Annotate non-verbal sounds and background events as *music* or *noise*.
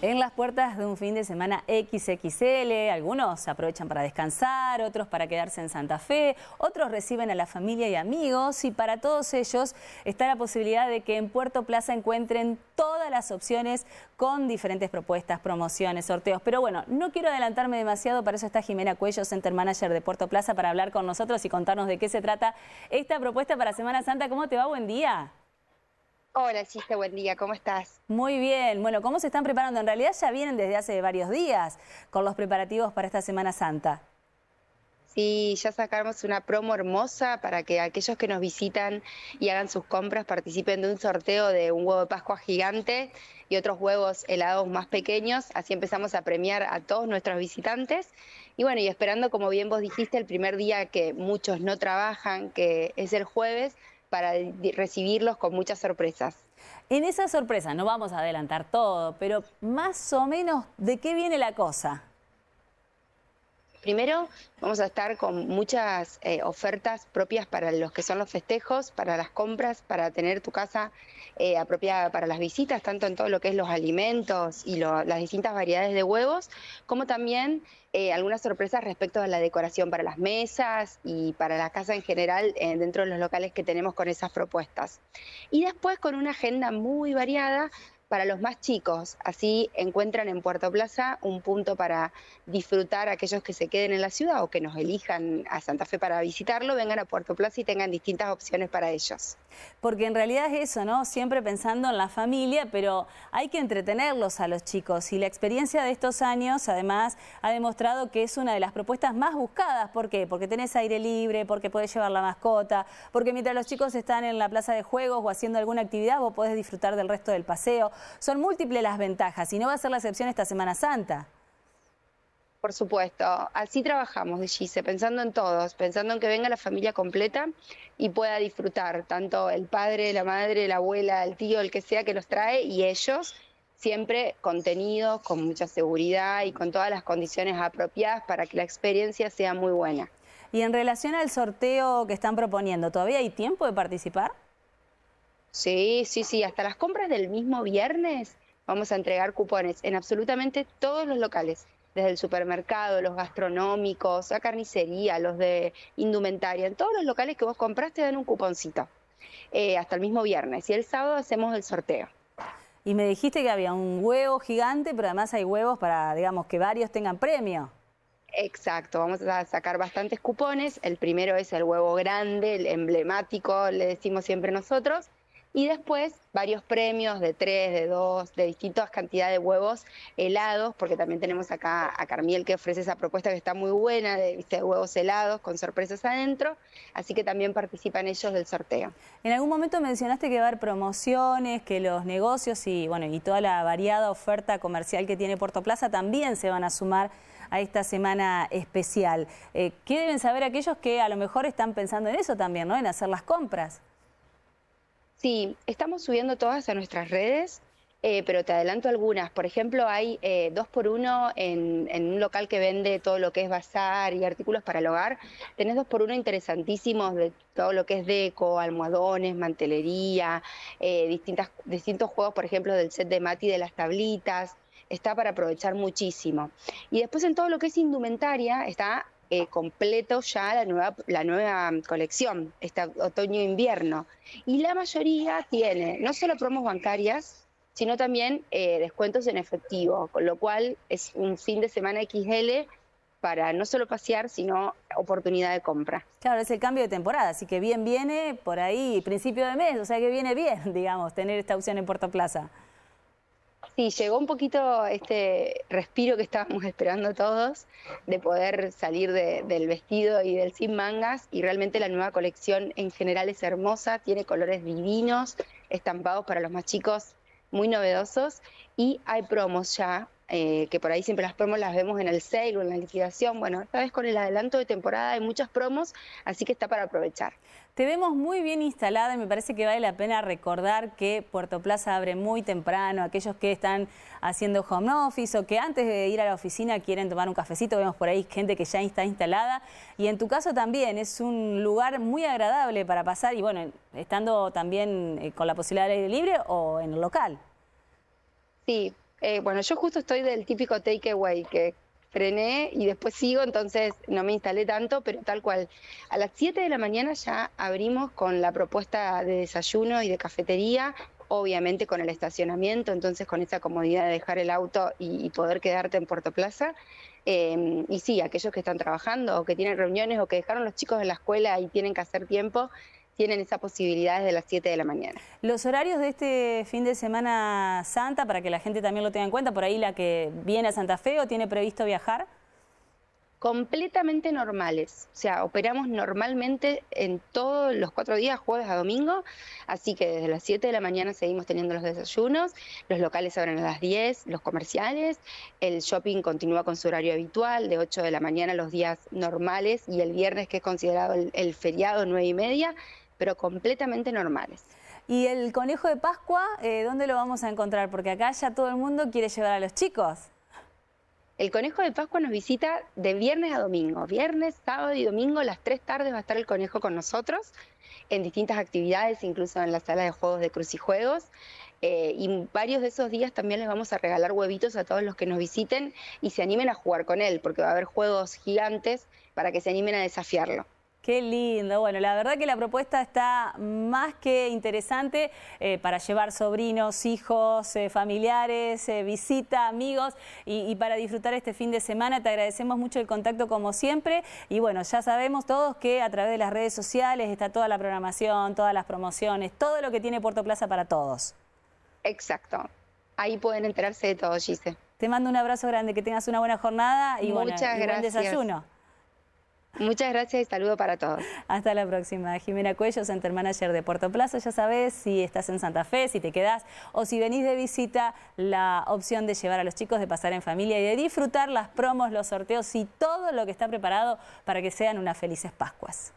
En las puertas de un fin de semana XXL, algunos aprovechan para descansar, otros para quedarse en Santa Fe, otros reciben a la familia y amigos y para todos ellos está la posibilidad de que en Puerto Plaza encuentren todas las opciones con diferentes propuestas, promociones, sorteos. Pero bueno, no quiero adelantarme demasiado, para eso está Jimena Cuello, Center Manager de Puerto Plaza, para hablar con nosotros y contarnos de qué se trata esta propuesta para Semana Santa. ¿Cómo te va? Buen día. Hola, Chiste, buen día, ¿cómo estás? Muy bien, bueno, ¿cómo se están preparando? En realidad ya vienen desde hace varios días con los preparativos para esta Semana Santa. Sí, ya sacamos una promo hermosa para que aquellos que nos visitan y hagan sus compras participen de un sorteo de un huevo de Pascua gigante y otros huevos helados más pequeños. Así empezamos a premiar a todos nuestros visitantes. Y bueno, y esperando, como bien vos dijiste, el primer día que muchos no trabajan, que es el jueves, para recibirlos con muchas sorpresas. En esa sorpresa no vamos a adelantar todo, pero más o menos de qué viene la cosa. Primero, vamos a estar con muchas eh, ofertas propias para los que son los festejos, para las compras, para tener tu casa eh, apropiada para las visitas, tanto en todo lo que es los alimentos y las distintas variedades de huevos, como también eh, algunas sorpresas respecto a la decoración para las mesas y para la casa en general dentro de los locales que tenemos con esas propuestas. Y después con una agenda muy variada para los más chicos. Así encuentran en Puerto Plaza un punto para disfrutar aquellos que se queden en la ciudad o que nos elijan a Santa Fe para visitarlo, vengan a Puerto Plaza y tengan distintas opciones para ellos. Porque en realidad es eso, ¿no? Siempre pensando en la familia, pero hay que entretenerlos a los chicos y la experiencia de estos años además ha demostrado que es una de las propuestas más buscadas. ¿Por qué? Porque tenés aire libre, porque podés llevar la mascota, porque mientras los chicos están en la plaza de juegos o haciendo alguna actividad vos podés disfrutar del resto del paseo. Son múltiples las ventajas y no va a ser la excepción esta Semana Santa. Por supuesto, así trabajamos, Gise, pensando en todos, pensando en que venga la familia completa y pueda disfrutar, tanto el padre, la madre, la abuela, el tío, el que sea que los trae y ellos, siempre contenidos, con mucha seguridad y con todas las condiciones apropiadas para que la experiencia sea muy buena. Y en relación al sorteo que están proponiendo, ¿todavía hay tiempo de participar? Sí, sí, sí, hasta las compras del mismo viernes vamos a entregar cupones en absolutamente todos los locales, desde el supermercado, los gastronómicos, la carnicería, los de indumentaria, en todos los locales que vos compraste dan un cuponcito, eh, hasta el mismo viernes. Y el sábado hacemos el sorteo. Y me dijiste que había un huevo gigante, pero además hay huevos para, digamos, que varios tengan premio. Exacto, vamos a sacar bastantes cupones. El primero es el huevo grande, el emblemático, le decimos siempre nosotros y después varios premios de tres, de dos, de distintas cantidades de huevos helados, porque también tenemos acá a Carmiel que ofrece esa propuesta que está muy buena de huevos helados con sorpresas adentro, así que también participan ellos del sorteo. En algún momento mencionaste que va a haber promociones, que los negocios y bueno, y toda la variada oferta comercial que tiene Puerto Plaza también se van a sumar a esta semana especial. Eh, ¿Qué deben saber aquellos que a lo mejor están pensando en eso también, ¿no? En hacer las compras. Sí, estamos subiendo todas a nuestras redes, eh, pero te adelanto algunas. Por ejemplo, hay eh, dos por uno en, un local que vende todo lo que es bazar y artículos para el hogar. Tenés dos por uno interesantísimos de todo lo que es deco, almohadones, mantelería, eh, distintas, distintos juegos, por ejemplo, del set de Mati de las tablitas. Está para aprovechar muchísimo. Y después en todo lo que es indumentaria está eh, completo ya la nueva, la nueva mm, colección, este otoño-invierno. Y la mayoría tiene no solo promos bancarias, sino también eh, descuentos en efectivo, con lo cual es un fin de semana XL para no solo pasear, sino oportunidad de compra. Claro, es el cambio de temporada, así que bien viene por ahí, principio de mes, o sea que viene bien, *laughs* digamos, tener esta opción en Puerto Plaza. Sí, llegó un poquito este respiro que estábamos *laughs* esperando todos, de poder salir del vestido y del sin mangas, y realmente la nueva colección en general es hermosa, tiene colores divinos, estampados para los más chicos, muy novedosos, y hay promos ya eh, que por ahí siempre las promos las vemos en el sale o en la liquidación. Bueno, esta vez con el adelanto de temporada hay muchas promos, así que está para aprovechar. Te vemos muy bien instalada y me parece que vale la pena recordar que Puerto Plaza abre muy temprano. Aquellos que están haciendo home office o que antes de ir a la oficina quieren tomar un cafecito, vemos por ahí gente que ya está instalada. Y en tu caso también es un lugar muy agradable para pasar y bueno, estando también eh, con la posibilidad de aire libre o en el local. Sí, eh, bueno, yo justo estoy del típico takeaway que frené y después sigo, entonces no me instalé tanto, pero tal cual. A las 7 de la mañana ya abrimos con la propuesta de desayuno y de cafetería, obviamente con el estacionamiento, entonces con esa comodidad de dejar el auto y, poder quedarte en Puerto Plaza. Em, y sí, aquellos que están trabajando o que tienen reuniones o que dejaron los chicos en la escuela y tienen que hacer tiempo, tienen esa posibilidad desde las 7 de la mañana. Los horarios de este fin de semana santa, para que la gente también lo tenga en cuenta, por ahí la que viene a Santa Fe o tiene previsto viajar. Completamente normales, o sea, operamos normalmente en todos los cuatro días, jueves a domingo, así que desde las 7 de la mañana seguimos teniendo los desayunos, los locales abren a las 10, los comerciales, el shopping continúa con su horario habitual, de 8 de la mañana los días normales y el viernes que es considerado el, feriado, 9 y media, pero completamente normales. ¿Y el conejo de Pascua, eh, dónde lo vamos a encontrar? Porque acá ya todo el mundo quiere llevar a los chicos. El conejo de Pascua nos visita de viernes a domingo. Viernes, sábado y domingo, las tres tardes va a estar el conejo con nosotros en distintas actividades, incluso en la sala de juegos de CruciJuegos. Eh, y varios de esos días también les vamos a regalar huevitos a todos los que nos visiten y se animen a jugar con él, porque va a haber juegos gigantes para que se animen a desafiarlo. Qué lindo. Bueno, la verdad que la propuesta está más que interesante eh, para llevar sobrinos, hijos, eh, familiares, eh, visita, amigos y, para disfrutar este fin de semana. Te agradecemos mucho el contacto como siempre. Y bueno, ya sabemos todos que a través de las redes sociales está toda la programación, todas las promociones, todo lo que tiene Puerto Plaza para todos. Exacto. Ahí pueden enterarse de todo, Gise. Te mando un abrazo grande, que tengas una buena jornada y, un bueno, desayuno. Muchas gracias y saludo para todos. Hasta la próxima. Jimena Cuello, Center Manager de Puerto Plaza. Ya sabes si estás en Santa Fe, si te quedás o si venís de visita, la opción de llevar a los chicos, de pasar en familia y de disfrutar las promos, los sorteos y todo lo que está preparado para que sean unas felices Pascuas.